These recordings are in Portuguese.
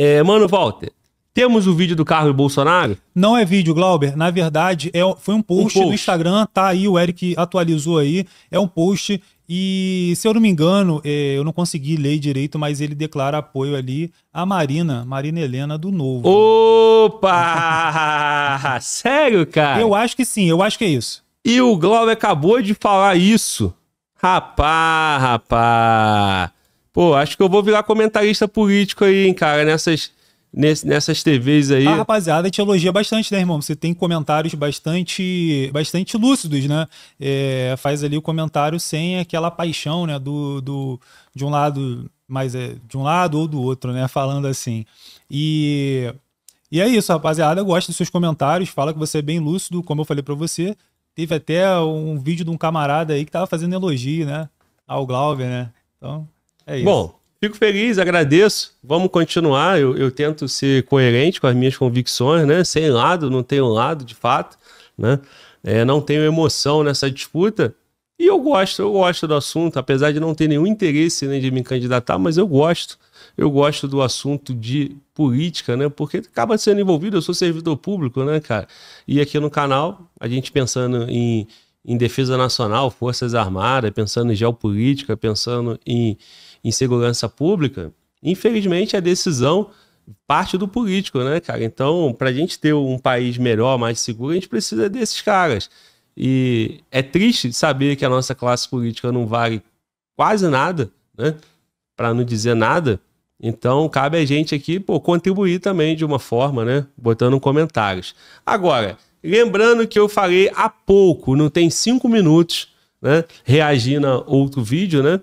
É, mano, Walter, temos o vídeo do Carlos Bolsonaro? Não é vídeo, Glauber. Na verdade, é, foi um post, um post, Instagram, tá aí, o Eric atualizou aí. É um post e, se eu não me engano, é, eu não consegui ler direito, mas ele declara apoio ali à Marina, Marina Helena do Novo. Opa! Sério, cara? Eu acho que sim, eu acho que é isso. E o Glauber acabou de falar isso. Rapá, rapá. Pô, acho que eu vou virar comentarista político aí, hein, cara, nessas, nessas TVs aí. Ah, a rapaziada te elogia bastante, né, irmão? Você tem comentários bastante bastante lúcidos, né? É, faz ali o comentário sem aquela paixão, né? Do, do, de um lado, mas é de um lado ou do outro, né? Falando assim. E. E é isso, rapaziada. Eu gosto dos seus comentários. Fala que você é bem lúcido, como eu falei para você. Teve até um vídeo de um camarada aí que tava fazendo elogio, né? Ao Glauber, né? Então, é isso. Bom, fico feliz, agradeço. Vamos continuar. Eu, eu tento ser coerente com as minhas convicções, né? Sem lado, não tenho lado, de fato, né? É, não tenho emoção nessa disputa. E eu gosto, eu gosto do assunto, apesar de não ter nenhum interesse nem né, de me candidatar, mas eu gosto. Eu gosto do assunto de política, né? Porque acaba sendo envolvido, eu sou servidor público, né, cara? E aqui no canal, a gente pensando em em defesa nacional, forças armadas, pensando em geopolítica, pensando em, em segurança pública, infelizmente a decisão parte do político, né, cara? Então, para a gente ter um país melhor, mais seguro, a gente precisa desses caras. E é triste saber que a nossa classe política não vale quase nada, né? Para não dizer nada. Então, cabe a gente aqui pô, contribuir também de uma forma, né? Botando comentários. Agora, Lembrando que eu falei há pouco, não tem cinco minutos, né? Reagindo a outro vídeo, né?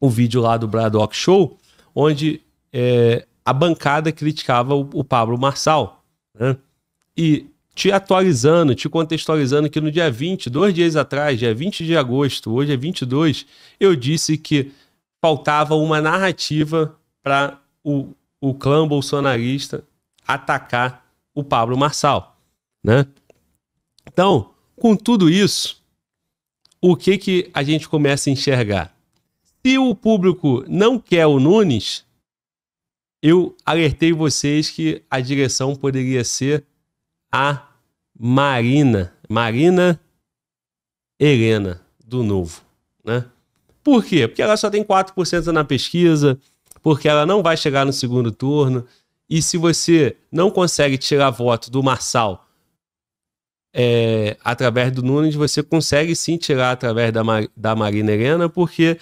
O vídeo lá do Braddock Show, onde é, a bancada criticava o, o Pablo Marçal. Né? E te atualizando, te contextualizando que no dia 20, dois dias atrás, dia 20 de agosto, hoje é 22, eu disse que faltava uma narrativa para o, o clã bolsonarista atacar o Pablo Marçal né? Então, com tudo isso, o que que a gente começa a enxergar? Se o público não quer o Nunes, eu alertei vocês que a direção poderia ser a Marina, Marina Helena do Novo, né? Por quê? Porque ela só tem 4% na pesquisa, porque ela não vai chegar no segundo turno, e se você não consegue tirar voto do Marçal é, através do Nunes, você consegue sim tirar através da, da Marina Helena, porque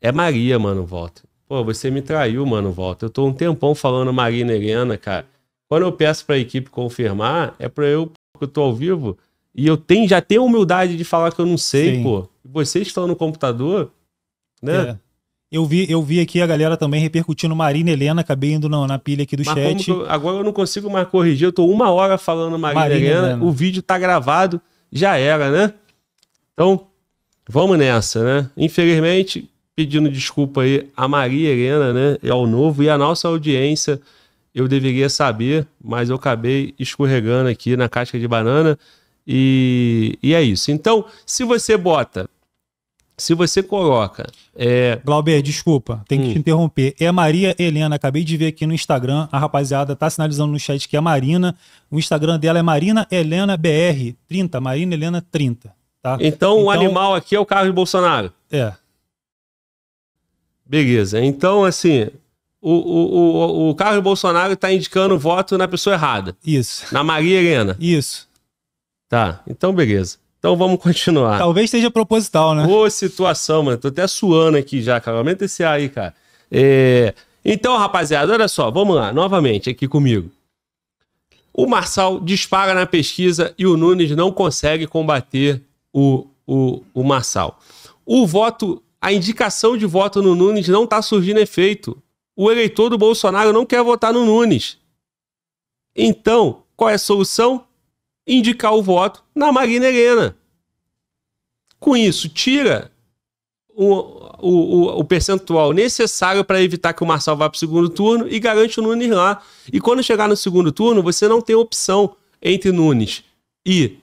é Maria, mano, volta. Pô, você me traiu, mano, volta. Eu tô um tempão falando Marina Helena, cara. Quando eu peço pra equipe confirmar, é pra eu, porque eu tô ao vivo, e eu tenho, já tenho humildade de falar que eu não sei, sim. pô. Vocês estão no computador, né? É. Eu vi, eu vi aqui a galera também repercutindo Marina Helena, acabei indo na, na pilha aqui do Mas chat. Eu, agora eu não consigo mais corrigir, eu tô uma hora falando Marina, Marina Helena, Helena, o vídeo tá gravado, já era, né? Então, vamos nessa, né? Infelizmente, pedindo desculpa aí a Maria Helena, né? E ao novo, e a nossa audiência, eu deveria saber, mas eu acabei escorregando aqui na casca de banana. E, e é isso. Então, se você bota se você coloca. É... Glauber, desculpa, tem que hum. te interromper. É a Maria Helena, acabei de ver aqui no Instagram, a rapaziada tá sinalizando no chat que é a Marina. O Instagram dela é Marina Helena BR 30, Marina Helena 30. Tá? Então, então o animal aqui é o Carlos Bolsonaro. É. Beleza. Então, assim, o, o, o, o Carlos Bolsonaro está indicando voto na pessoa errada. Isso. Na Maria Helena. Isso. Tá, então beleza. Então vamos continuar. Talvez seja proposital, né? Boa situação, mano. Tô até suando aqui já, cara. Aumenta esse aí, cara. É... Então, rapaziada, olha só. Vamos lá, novamente, aqui comigo. O Marçal dispara na pesquisa e o Nunes não consegue combater o, o, o Marçal. O voto, a indicação de voto no Nunes não está surgindo efeito. O eleitor do Bolsonaro não quer votar no Nunes. Então, qual é a solução? indicar o voto na Marina Helena. Com isso, tira o, o, o, o percentual necessário para evitar que o Marçal vá para o segundo turno e garante o Nunes lá. E quando chegar no segundo turno, você não tem opção entre Nunes e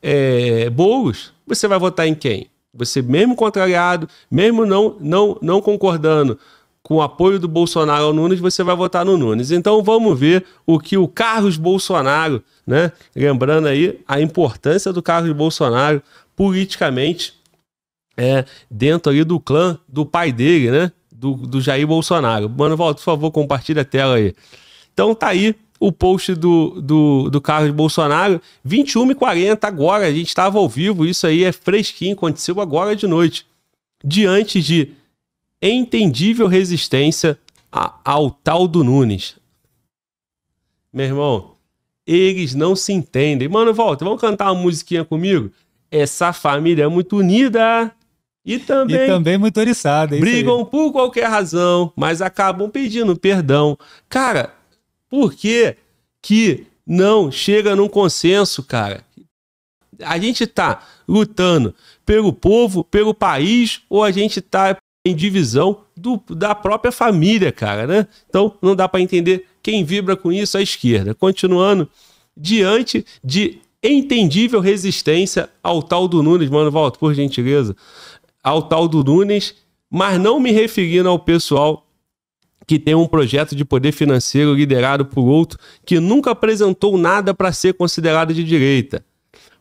é, Boulos. Você vai votar em quem? Você, mesmo contrariado, mesmo não, não, não concordando com o apoio do Bolsonaro ao Nunes, você vai votar no Nunes. Então vamos ver o que o Carlos Bolsonaro, né? Lembrando aí a importância do Carlos Bolsonaro politicamente é, dentro ali do clã do pai dele, né? Do, do Jair Bolsonaro. Mano, volta, por favor, compartilha a tela aí. Então tá aí o post do, do, do Carlos Bolsonaro, 21h40 agora, a gente estava ao vivo, isso aí é fresquinho, aconteceu agora de noite. Diante de entendível resistência a, ao tal do Nunes. Meu irmão, eles não se entendem. Mano, volta, vamos cantar uma musiquinha comigo? Essa família é muito unida e também, e também muito oriçada. É isso brigam por qualquer razão, mas acabam pedindo perdão. Cara, por que que não chega num consenso, cara? A gente tá lutando pelo povo, pelo país, ou a gente tá em divisão do, da própria família, cara, né? Então não dá para entender quem vibra com isso à esquerda. Continuando, diante de entendível resistência ao tal do Nunes, mano, volta por gentileza, ao tal do Nunes, mas não me referindo ao pessoal que tem um projeto de poder financeiro liderado por outro que nunca apresentou nada para ser considerado de direita.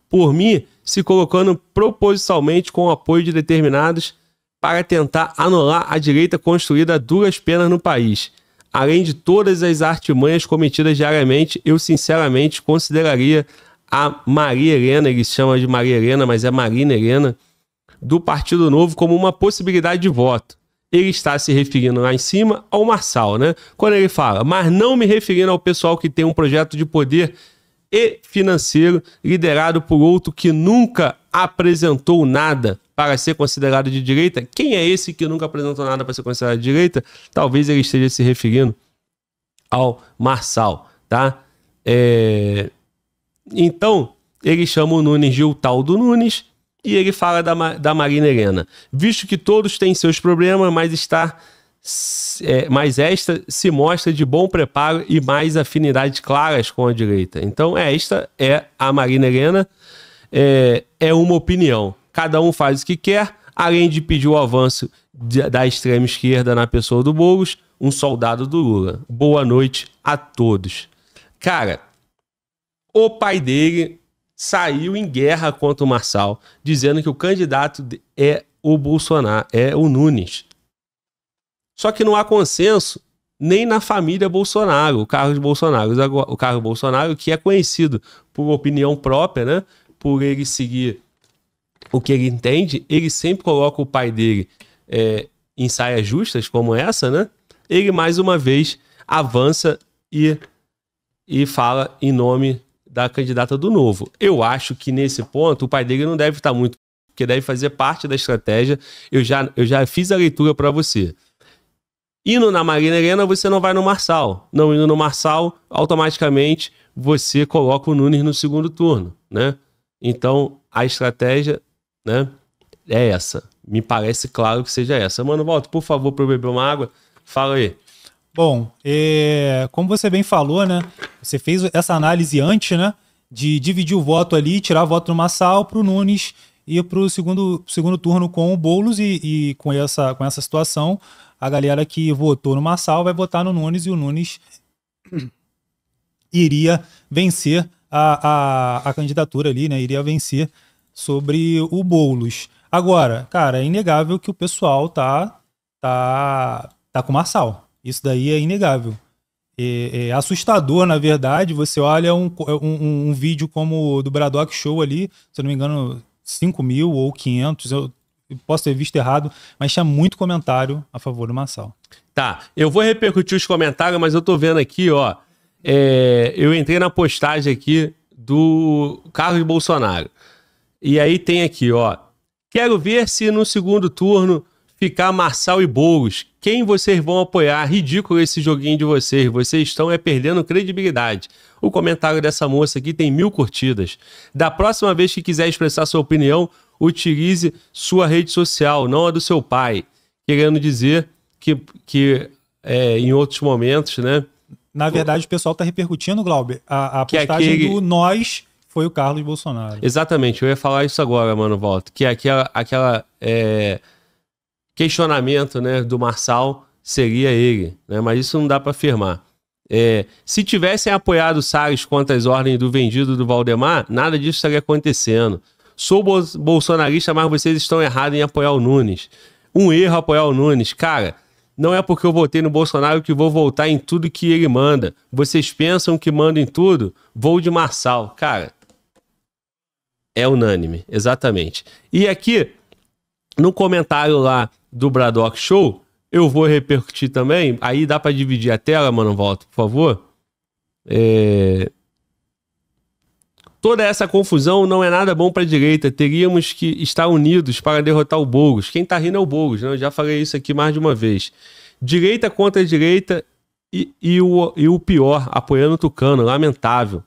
Por mim, se colocando propositalmente com o apoio de determinados para tentar anular a direita construída a duras penas no país. Além de todas as artimanhas cometidas diariamente, eu sinceramente consideraria a Maria Helena, ele chama de Maria Helena, mas é Marina Helena, do Partido Novo como uma possibilidade de voto. Ele está se referindo lá em cima ao Marçal, né? Quando ele fala, mas não me referindo ao pessoal que tem um projeto de poder e financeiro liderado por outro que nunca apresentou nada para ser considerado de direita? Quem é esse que nunca apresentou nada para ser considerado de direita? Talvez ele esteja se referindo ao Marçal, tá? É... Então, ele chama o Nunes de o tal do Nunes e ele fala da, da Marina Helena. Visto que todos têm seus problemas, mas está é, mas esta se mostra de bom preparo e mais afinidades claras com a direita. Então, esta é a Marina Helena, é, é uma opinião cada um faz o que quer, além de pedir o avanço de, da extrema esquerda na pessoa do Boulos, um soldado do Lula. Boa noite a todos. Cara, o pai dele saiu em guerra contra o Marçal, dizendo que o candidato é o Bolsonaro, é o Nunes. Só que não há consenso nem na família Bolsonaro, o Carlos Bolsonaro. O Carlos Bolsonaro, que é conhecido por opinião própria, né? Por ele seguir o que ele entende, ele sempre coloca o pai dele é, em saias justas, como essa, né? Ele mais uma vez avança e, e fala em nome da candidata do novo. Eu acho que nesse ponto o pai dele não deve estar muito, porque deve fazer parte da estratégia. Eu já, eu já fiz a leitura para você. Indo na Marina Helena, você não vai no Marçal. Não indo no Marçal, automaticamente você coloca o Nunes no segundo turno, né? Então, a estratégia né? É essa. Me parece claro que seja essa. Mano, volta, por favor, para eu beber uma água. Fala aí. Bom, é, como você bem falou, né? Você fez essa análise antes, né? De dividir o voto ali, tirar voto no Massal para o Nunes e para o segundo, segundo turno com o Boulos e, e, com, essa, com essa situação, a galera que votou no Massal vai votar no Nunes e o Nunes iria vencer a, a, a candidatura ali, né? Iria vencer sobre o Boulos. Agora, cara, é inegável que o pessoal tá tá tá com Marçal. Isso daí é inegável. É, é assustador, na verdade. Você olha um, um, um, vídeo como o do Braddock Show ali, se eu não me engano, 5 mil ou 500, eu posso ter visto errado, mas tinha muito comentário a favor do Marçal. Tá, eu vou repercutir os comentários, mas eu tô vendo aqui, ó. É, eu entrei na postagem aqui do Carlos Bolsonaro. E aí tem aqui, ó. Quero ver se no segundo turno ficar Marçal e Boulos. Quem vocês vão apoiar? Ridículo esse joguinho de vocês. Vocês estão é perdendo credibilidade. O comentário dessa moça aqui tem mil curtidas. Da próxima vez que quiser expressar sua opinião, utilize sua rede social, não a do seu pai. Querendo dizer que, que é, em outros momentos, né? Na verdade, o pessoal está repercutindo, Glauber, a, a é postagem aquele... do nós foi o Carlos Bolsonaro. Exatamente, eu ia falar isso agora, mano, volta. Que é aquela, aquela é, questionamento né, do Marçal seria ele, né? Mas isso não dá para afirmar. É, se tivessem apoiado o Salles contra as ordens do vendido do Valdemar, nada disso estaria acontecendo. Sou bol bolsonarista, mas vocês estão errados em apoiar o Nunes. Um erro apoiar o Nunes. Cara, não é porque eu votei no Bolsonaro que vou voltar em tudo que ele manda. Vocês pensam que mando em tudo? Vou de Marçal. Cara, é unânime, exatamente. E aqui, no comentário lá do Bradock Show, eu vou repercutir também. Aí dá para dividir a tela, mano, volta, por favor. É... Toda essa confusão não é nada bom para a direita. Teríamos que estar unidos para derrotar o Boulos. Quem tá rindo é o Boulos, né? Eu já falei isso aqui mais de uma vez. Direita contra direita e, e, o, e o pior, apoiando o Tucano. Lamentável.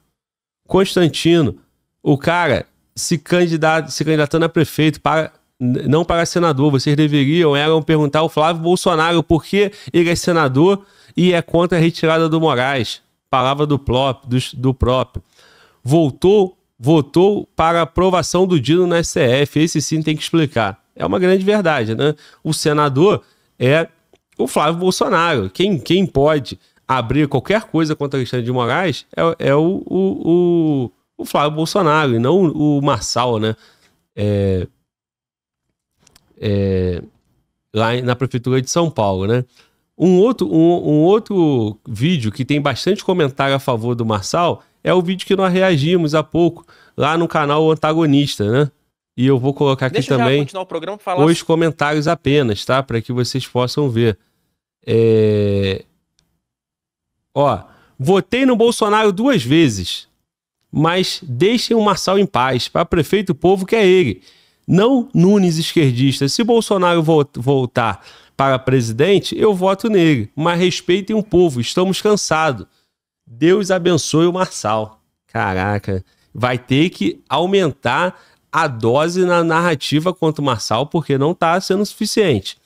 Constantino, o cara se, candidat, se candidatando a prefeito para não para senador. Vocês deveriam eram perguntar ao Flávio Bolsonaro por que ele é senador e é contra a retirada do Moraes. Palavra do, plop, do, do próprio. Voltou, votou para aprovação do Dino na STF. Esse sim tem que explicar. É uma grande verdade, né? O senador é o Flávio Bolsonaro. Quem, quem pode abrir qualquer coisa contra Alexandre de Moraes é, é o, o, o, o Flávio Bolsonaro e não o Marçal, né? É, é, lá na prefeitura de São Paulo, né? Um outro, um, um, outro vídeo que tem bastante comentário a favor do Marçal é o vídeo que nós reagimos há pouco lá no canal Antagonista, né? E eu vou colocar aqui Deixa também programa, os comentários apenas, tá? Para que vocês possam ver. É... Ó, votei no Bolsonaro duas vezes mas deixem o Marçal em paz. Para prefeito, o povo quer é ele. Não Nunes esquerdista. Se Bolsonaro voltar para presidente, eu voto nele. Mas respeitem o povo, estamos cansados. Deus abençoe o Marçal. Caraca, vai ter que aumentar a dose na narrativa contra o Marçal, porque não está sendo suficiente.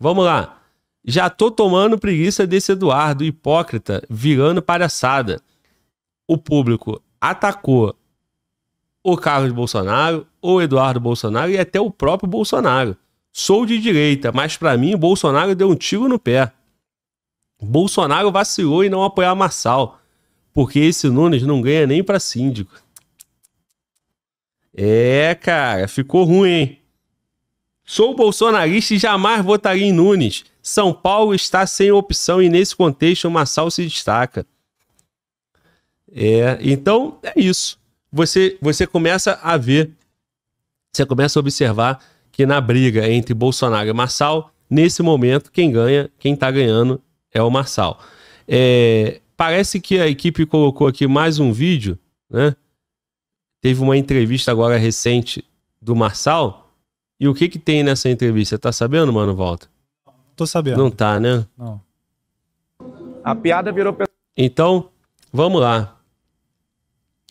Vamos lá. Já tô tomando preguiça desse Eduardo, hipócrita, virando palhaçada. O público atacou o Carlos Bolsonaro, o Eduardo Bolsonaro e até o próprio Bolsonaro. Sou de direita, mas para mim Bolsonaro deu um tiro no pé. Bolsonaro vacilou em não apoiar Marçal, porque esse Nunes não ganha nem para síndico. É, cara, ficou ruim, hein? Sou bolsonarista e jamais votaria em Nunes. São Paulo está sem opção e nesse contexto Marçal se destaca. É, então é isso. Você, você começa a ver, você começa a observar que na briga entre Bolsonaro e Marçal, nesse momento, quem ganha, quem tá ganhando é o Marçal. É, parece que a equipe colocou aqui mais um vídeo, né? Teve uma entrevista agora recente do Marçal. E o que que tem nessa entrevista? Tá sabendo, mano, Volta? Tô sabendo. Não tá, né? Não. A piada virou. Então, vamos lá.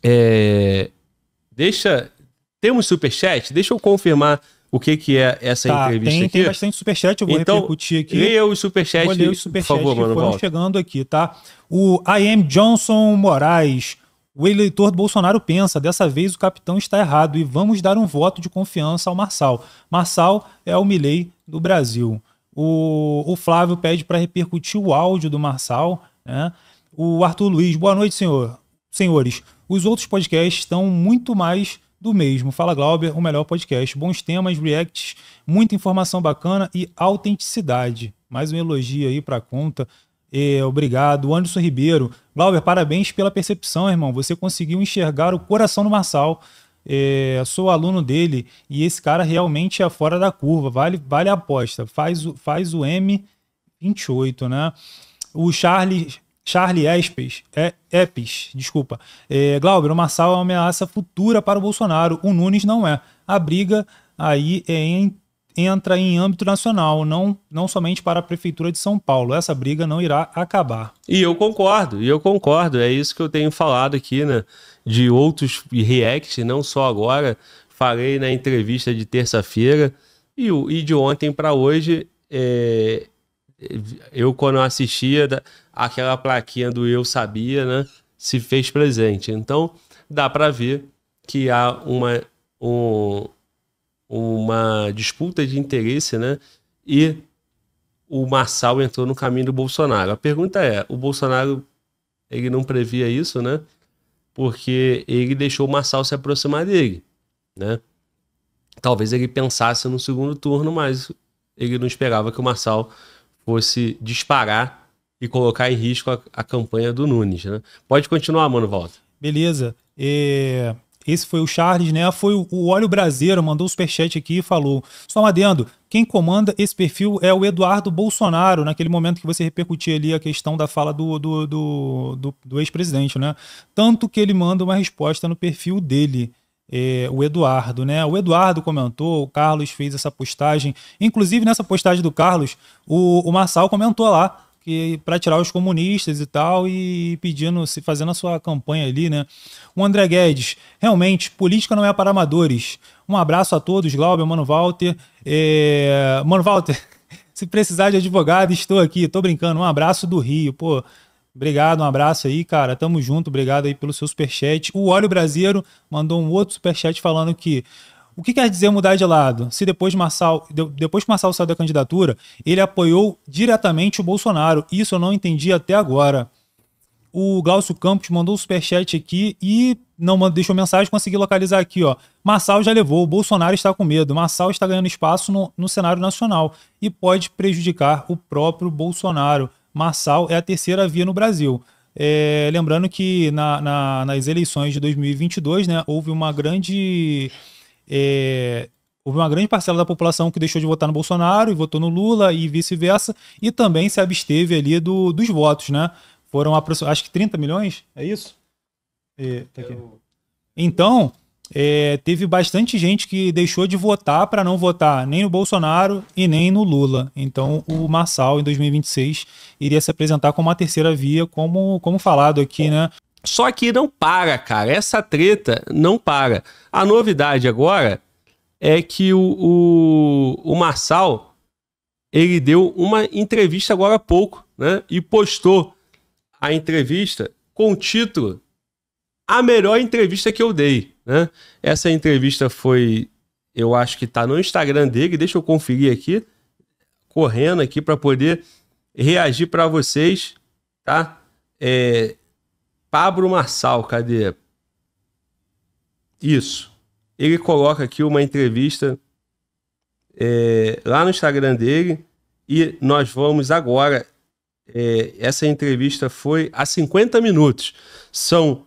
É, deixa. Temos superchat? Deixa eu confirmar o que, que é essa tá, entrevista tem, aqui. Tem bastante superchat, eu vou então, repercutir aqui. Leia o superchat, vou ler os superchat por favor, que mano, foram volta. chegando aqui, tá? O I.M. Johnson Moraes. O eleitor do Bolsonaro pensa, dessa vez o capitão está errado e vamos dar um voto de confiança ao Marçal. Marçal é o Milei do Brasil. O, o Flávio pede para repercutir o áudio do Marçal. Né? O Arthur Luiz, boa noite, senhor. Senhores, os outros podcasts estão muito mais do mesmo. Fala Glauber, o melhor podcast. Bons temas, reacts, muita informação bacana e autenticidade. Mais um elogio aí para a conta. É, obrigado. Anderson Ribeiro. Glauber, parabéns pela percepção, irmão. Você conseguiu enxergar o coração do Marçal. É, sou aluno dele e esse cara realmente é fora da curva. Vale, vale a aposta. Faz, faz o M28, né? O Charles Charlie Espes, é, Epes, desculpa. É, Glauber, o Marçal é uma ameaça futura para o Bolsonaro, o Nunes não é. A briga aí é em, entra em âmbito nacional, não, não somente para a Prefeitura de São Paulo. Essa briga não irá acabar. E eu concordo, e eu concordo. É isso que eu tenho falado aqui, né? De outros react, não só agora. Falei na entrevista de terça-feira e, e de ontem para hoje. É, eu quando assistia aquela plaquinha do eu sabia, né, se fez presente. Então dá para ver que há uma um, uma disputa de interesse, né, e o Marçal entrou no caminho do Bolsonaro. A pergunta é, o Bolsonaro ele não previa isso, né? Porque ele deixou o Marçal se aproximar dele, né? Talvez ele pensasse no segundo turno, mas ele não esperava que o Marçal fosse disparar e colocar em risco a, a campanha do Nunes. Né? Pode continuar, mano, volta. Beleza. É, esse foi o Charles, né? Foi o, o Óleo Brasileiro, mandou o superchat aqui e falou: só um adendo, quem comanda esse perfil é o Eduardo Bolsonaro, naquele momento que você repercutia ali a questão da fala do, do, do, do, do ex-presidente, né? Tanto que ele manda uma resposta no perfil dele é, o Eduardo, né? O Eduardo comentou, o Carlos fez essa postagem. Inclusive, nessa postagem do Carlos, o, o Marçal comentou lá que para tirar os comunistas e tal e pedindo, se fazendo a sua campanha ali, né? O André Guedes, realmente, política não é para amadores. Um abraço a todos, Glauber, Mano Walter. É... Mano Walter, se precisar de advogado, estou aqui, tô brincando. Um abraço do Rio, pô. Obrigado, um abraço aí, cara. Tamo junto, obrigado aí pelo seu superchat. O Óleo Brasileiro mandou um outro superchat falando que o que quer dizer mudar de lado? Se depois, de Marçal, depois que Marçal saiu da candidatura, ele apoiou diretamente o Bolsonaro. Isso eu não entendi até agora. O Glaucio Campos mandou um superchat aqui e não deixou mensagem, consegui localizar aqui, ó. Marçal já levou, o Bolsonaro está com medo. Marçal está ganhando espaço no, no cenário nacional e pode prejudicar o próprio Bolsonaro. Marçal é a terceira via no Brasil. É, lembrando que na, na, nas eleições de 2022, né, houve uma grande é, houve uma grande parcela da população que deixou de votar no Bolsonaro e votou no Lula e vice-versa, e também se absteve ali do, dos votos, né? Foram acho que 30 milhões, é isso? É, tá então, é, teve bastante gente que deixou de votar para não votar nem no Bolsonaro e nem no Lula. Então, o Marçal, em 2026, iria se apresentar como a terceira via, como, como falado aqui, né? Só que não para, cara. Essa treta não para. A novidade agora é que o, o, o Marçal ele deu uma entrevista agora há pouco, né? E postou a entrevista com o título a melhor entrevista que eu dei. Né? Essa entrevista foi, eu acho que está no Instagram dele. Deixa eu conferir aqui, correndo aqui para poder reagir para vocês, tá? É, Pablo Marçal, cadê? Isso. Ele coloca aqui uma entrevista é, lá no Instagram dele e nós vamos agora. É, essa entrevista foi há 50 minutos. São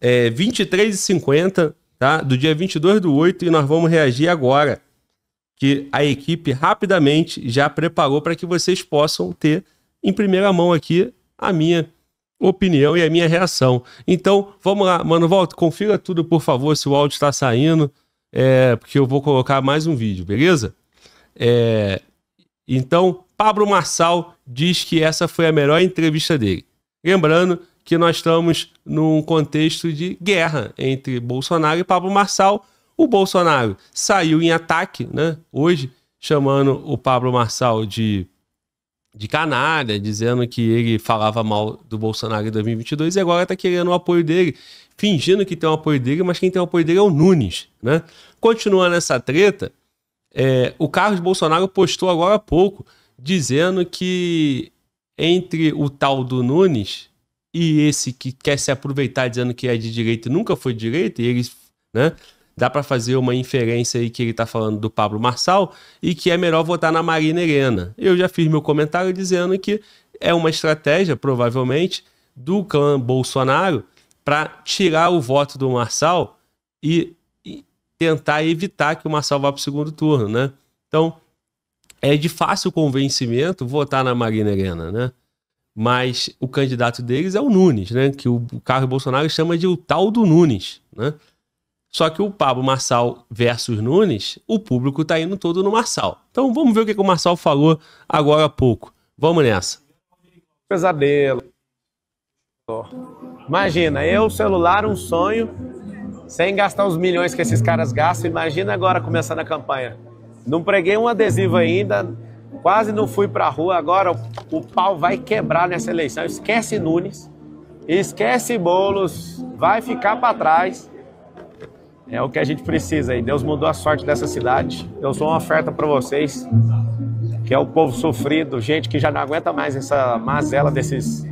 é, 23h50, tá? Do dia 22 do 8 e nós vamos reagir agora. Que a equipe rapidamente já preparou para que vocês possam ter em primeira mão aqui a minha opinião e a minha reação. Então, vamos lá, mano, volta, confira tudo, por favor, se o áudio está saindo, é, porque eu vou colocar mais um vídeo, beleza? É, então, Pablo Marçal diz que essa foi a melhor entrevista dele. Lembrando que nós estamos num contexto de guerra entre Bolsonaro e Pablo Marçal. O Bolsonaro saiu em ataque, né, hoje, chamando o Pablo Marçal de, de canalha, dizendo que ele falava mal do Bolsonaro em 2022 e agora está querendo o apoio dele, fingindo que tem o apoio dele, mas quem tem o apoio dele é o Nunes, né? Continuando essa treta, é, o Carlos Bolsonaro postou agora há pouco dizendo que entre o tal do Nunes e esse que quer se aproveitar dizendo que é de direita e nunca foi de direita, e eles, né? Dá para fazer uma inferência aí que ele está falando do Pablo Marçal e que é melhor votar na Marina Helena. Eu já fiz meu comentário dizendo que é uma estratégia, provavelmente, do clã Bolsonaro para tirar o voto do Marçal e, e tentar evitar que o Marçal vá para o segundo turno, né? Então, é de fácil convencimento votar na Marina Helena, né? Mas o candidato deles é o Nunes, né? Que o Carlos Bolsonaro chama de o tal do Nunes, né? Só que o Pablo Marçal versus Nunes, o público tá indo todo no Marçal. Então vamos ver o que, que o Marçal falou agora há pouco. Vamos nessa. Pesadelo. Imagina, eu, celular, um sonho, sem gastar os milhões que esses caras gastam. Imagina agora começando a campanha. Não preguei um adesivo ainda, Quase não fui para a rua, agora o pau vai quebrar nessa eleição. Esquece Nunes, esquece Bolos, vai ficar para trás. É o que a gente precisa aí. Deus mudou a sorte dessa cidade. Eu sou uma oferta para vocês, que é o povo sofrido, gente que já não aguenta mais essa mazela desses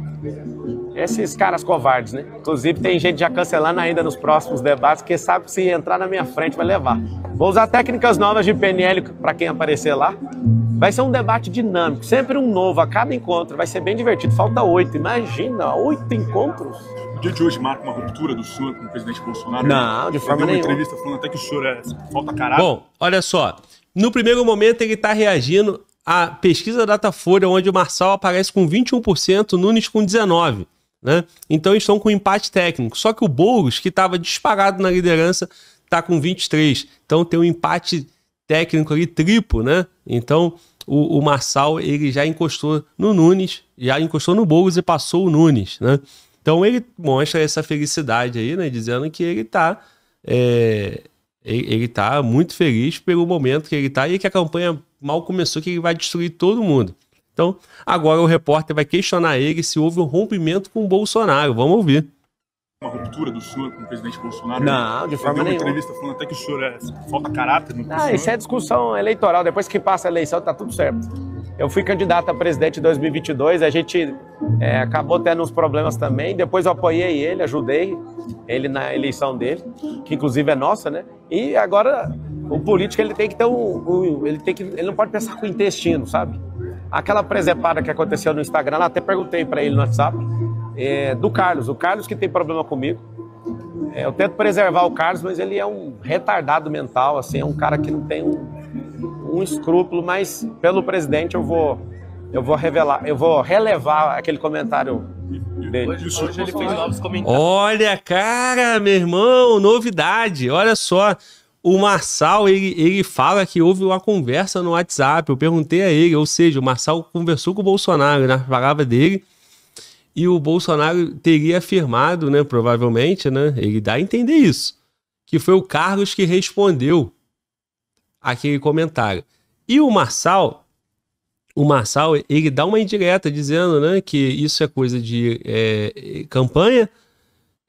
esses caras covardes, né? Inclusive tem gente já cancelando ainda nos próximos debates, que sabe que se entrar na minha frente vai levar. Vou usar técnicas novas de PNL para quem aparecer lá. Vai ser um debate dinâmico, sempre um novo a cada encontro, vai ser bem divertido. Falta oito, imagina, oito encontros. O dia de hoje marca uma ruptura do senhor com o presidente Bolsonaro? Não, de forma nenhuma. uma entrevista falando até que o senhor é falta caralho. Bom, olha só, no primeiro momento ele está reagindo à pesquisa Datafolha, onde o Marçal aparece com 21%, Nunes com 19%. Né? Então estão com empate técnico. Só que o Boulos, que estava disparado na liderança, está com 23%. Então tem um empate técnico ali triplo, né? Então o, o Marçal ele já encostou no Nunes, já encostou no Boulos e passou o Nunes, né? Então ele mostra essa felicidade aí, né? Dizendo que ele tá, é, ele, ele tá muito feliz pelo momento que ele tá e que a campanha mal começou, que ele vai destruir todo mundo. Então agora o repórter vai questionar ele se houve um rompimento com o Bolsonaro. Vamos ouvir uma ruptura do senhor com o presidente Bolsonaro? Não, de forma nenhuma. uma entrevista falando até que o senhor é, falta caráter no Não, ah, isso é discussão eleitoral. Depois que passa a eleição, tá tudo certo. Eu fui candidato a presidente em 2022, a gente é, acabou tendo uns problemas também. Depois eu apoiei ele, ajudei ele na eleição dele, que inclusive é nossa, né? E agora o político ele tem que ter um, um ele tem que, ele não pode pensar com o intestino, sabe? Aquela presepada que aconteceu no Instagram, lá, até perguntei para ele no WhatsApp é, do Carlos. O Carlos que tem problema comigo. É, eu tento preservar o Carlos, mas ele é um retardado mental, assim, é um cara que não tem um, um escrúpulo, mas pelo presidente eu vou eu vou revelar, eu vou relevar aquele comentário dele. Hoje, hoje ele fez novos comentários. Olha, cara, meu irmão, novidade. Olha só. O Marçal, ele, ele fala que houve uma conversa no WhatsApp. Eu perguntei a ele, ou seja, o Marçal conversou com o Bolsonaro, na né? palavra dele. E o Bolsonaro teria afirmado, né, provavelmente, né, ele dá a entender isso, que foi o Carlos que respondeu aquele comentário. E o Marçal, o Marçal, ele dá uma indireta dizendo, né, que isso é coisa de é, campanha,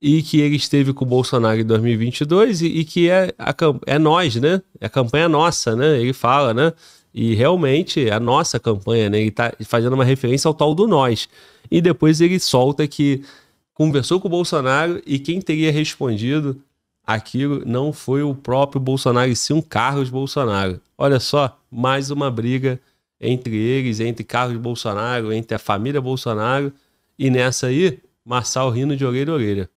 e que ele esteve com o Bolsonaro em 2022 e, e que é, a, é nós, né? É a campanha nossa, né? Ele fala, né? E realmente é a nossa campanha, né? Ele está fazendo uma referência ao tal do nós. E depois ele solta que conversou com o Bolsonaro e quem teria respondido aquilo não foi o próprio Bolsonaro, e sim um Carlos Bolsonaro. Olha só, mais uma briga entre eles, entre Carlos Bolsonaro, entre a família Bolsonaro. E nessa aí, Marçal rindo de orelha a orelha.